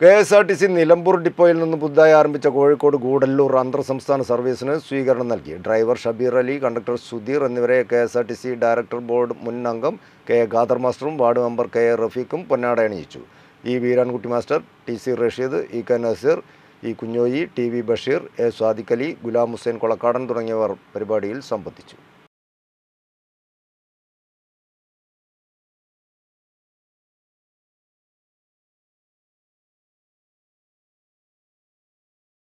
K S R T C Nilambur ഡിപ്പോയിൽ നിന്ന് പുതുതായി ആരംഭിച്ച കോഴിക്കോട് ഗൂഡല്ലൂർ അന്തർ സംസ്ഥാന സർവീസിന് സ്വീകരണം നൽകി ഡ്രൈവർ ഷബീർ അലി കണ്ടക്ടർ സുധീർ എന്നിവരെ K S R T C director board മുൻ അംഗം കെ ഖാദർ മാസ്റ്ററും വാർഡ് മെമ്പർ കെ എ റഫീഖും പൊന്നാട അണിയിച്ചു E Veerankutty master T C Rasheed E K Naseer E Kunhoyi T V Basheer A Swadikhali Ghulam Hussain Kolakkadan തുടങ്ങിയവർ പരിപാടിയിൽ സംബന്ധിച്ചു